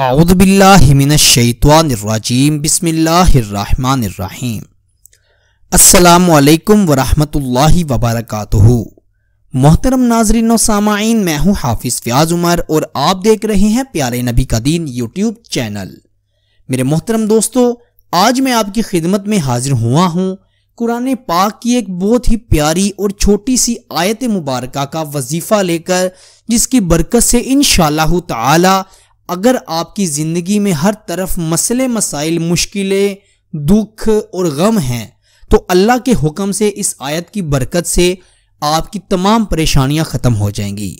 आउदबिल्लाजीम बसमीम अल्लाम वरहमतुल्लाहि वबरकातुहु मोहतरम नाजरन सामाइन मैं हूँ हाफिज़ फ्याज उमर और आप देख रहे हैं प्यारे नबी का दीन यूट्यूब चैनल मेरे मोहतरम दोस्तों आज मैं आपकी खिदमत में हाजिर हुआ हूँ कुरान पाक की एक बहुत ही प्यारी और छोटी सी आयत मुबारक का वजीफ़ा लेकर जिसकी बरकत से इन शाह अगर आपकी ज़िंदगी में हर तरफ मसले मसाइल मुश्किलें दुख और गम हैं तो अल्लाह के हुक्म से इस आयत की बरकत से आपकी तमाम परेशानियां ख़त्म हो जाएंगी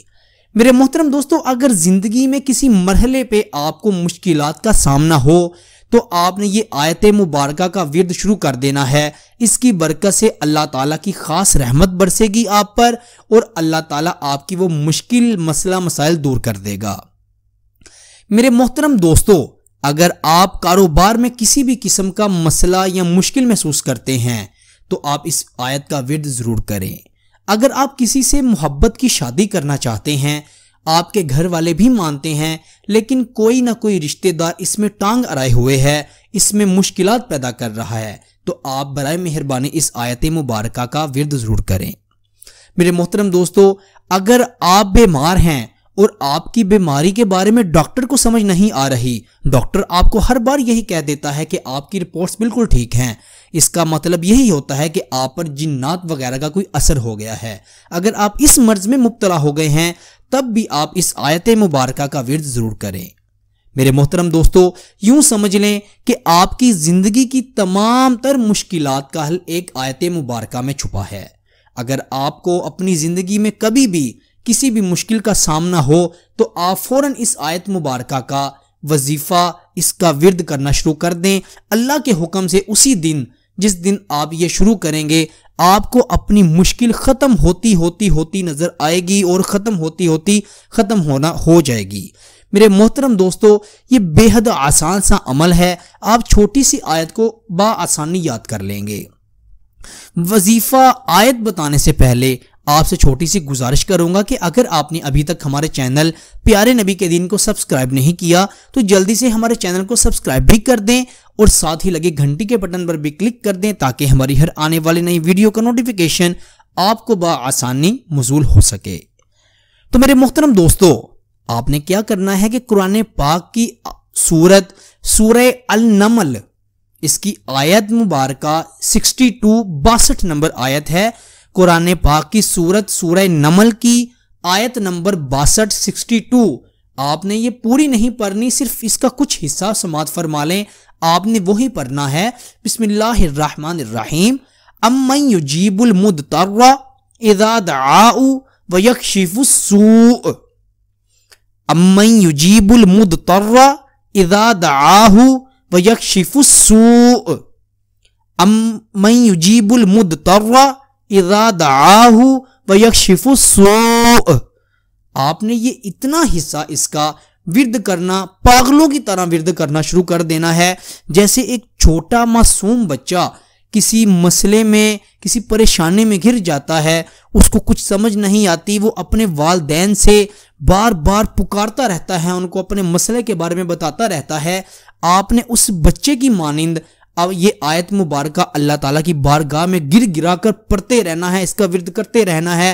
मेरे मोहतरम दोस्तों अगर ज़िंदगी में किसी मरहले पे आपको मुश्किल का सामना हो तो आपने ये आयत मुबारक का विरद शुरू कर देना है इसकी बरकत से अल्लाह ताला की ख़ास रहमत बरसेगी आप पर और अल्लाह ताला आपकी वो मुश्किल मसला मसाइल दूर कर देगा मेरे मोहतरम दोस्तों अगर आप कारोबार में किसी भी किस्म का मसला या मुश्किल महसूस करते हैं तो आप इस आयत का विद ज़रूर करें अगर आप किसी से मोहब्बत की शादी करना चाहते हैं आपके घर वाले भी मानते हैं लेकिन कोई ना कोई रिश्तेदार इसमें टांग अराए हुए है इसमें मुश्किल पैदा कर रहा है तो आप बर मेहरबानी इस आयत मुबारक का विरद ज़रूर करें मेरे मोहतरम दोस्तों अगर आप बीमार हैं और आपकी बीमारी के बारे में डॉक्टर को समझ नहीं आ रही डॉक्टर आपको हर बार यही कह देता है कि आपकी रिपोर्ट्स बिल्कुल ठीक हैं इसका मतलब यही होता है कि आप पर जिन्नात वगैरह का कोई असर हो गया है अगर आप इस मर्ज में मुबतला हो गए हैं तब भी आप इस आयत मुबारक का विरद ज़रूर करें मेरे मोहतरम दोस्तों यूं समझ लें कि आपकी ज़िंदगी की तमाम तर मुश्किल का हल एक आयत मुबारक में छुपा है अगर आपको अपनी ज़िंदगी में कभी भी किसी भी मुश्किल का सामना हो तो आप फौरन इस आयत मुबारक का वजीफा इसका विरद करना शुरू कर दें अल्लाह के हुक्म से उसी दिन जिस दिन आप ये शुरू करेंगे आपको अपनी मुश्किल ख़त्म होती होती होती नज़र आएगी और ख़त्म होती होती ख़त्म होना हो जाएगी मेरे मोहतरम दोस्तों ये बेहद आसान सा अमल है आप छोटी सी आयत को बा आसानी याद कर लेंगे वजीफ़ा आयत बताने से पहले आपसे छोटी सी गुजारिश करूंगा कि अगर आपने अभी तक हमारे चैनल प्यारे नबी के दिन को सब्सक्राइब नहीं किया तो जल्दी से हमारे चैनल को सब्सक्राइब भी कर दें और साथ ही लगे घंटी के बटन पर भी क्लिक कर दें ताकि हमारी हर आने वाली नई वीडियो का नोटिफिकेशन आपको बसानी मजूल हो सके तो मेरे मोहतरम दोस्तों आपने क्या करना है कि कुरान पाक की सूरत सूर अल नमल इसकी आयत मुबारका टू बासठ नंबर आयत है कुरान पाक की सूरत सूरह नमल की आयत नंबर बासठ सिक्सटी टू आपने ये पूरी नहीं पढ़नी सिर्फ इसका कुछ हिस्सा समात फरमा लें आपने वही पढ़ना है बिस्मिल्लाम अम्मन युजीबुल मुद्तर्रा इदा दआउ व यकशिफुस्सू अम्मन युजीबुल मुद्तर्रा इदा दआहु व यकशिफुस्सू अम्मन युजीबुल मुद्तर्रा आपने ये इतना हिस्सा इसका विरद करना पागलों की तरह विरद करना शुरू कर देना है जैसे एक छोटा मासूम बच्चा किसी मसले में किसी परेशानी में घिर जाता है उसको कुछ समझ नहीं आती वो अपने वालदेन से बार बार पुकारता रहता है उनको अपने मसले के बारे में बताता रहता है आपने उस बच्चे की मानिंद अब ये आयत मुबारक अल्लाह ताला की बारगाह में गिर गिरा कर पढ़ते रहना है इसका विरद करते रहना है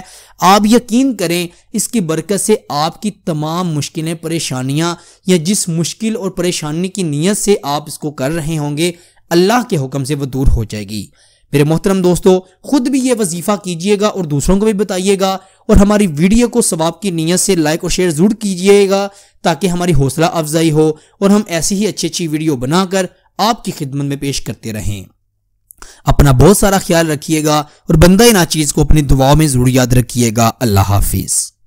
आप यकीन करें इसकी बरकत से आपकी तमाम मुश्किलें परेशानियां या जिस मुश्किल और परेशानी की नीयत से आप इसको कर रहे होंगे अल्लाह के हुक्म से वो दूर हो जाएगी मेरे मोहतरम दोस्तों खुद भी ये वजीफ़ा कीजिएगा और दूसरों को भी बताइएगा और हमारी वीडियो को सवाब की नीयत से लाइक और शेयर ज़रूर कीजिएगा ताकि हमारी हौसला अफजाई हो और हम ऐसी ही अच्छी अच्छी वीडियो बनाकर आपकी खिदमत में पेश करते रहें अपना बहुत सारा ख्याल रखिएगा और बंदा इन चीज़ को अपनी दुआओं में ज़रूर याद रखिएगा अल्लाह हाफिज़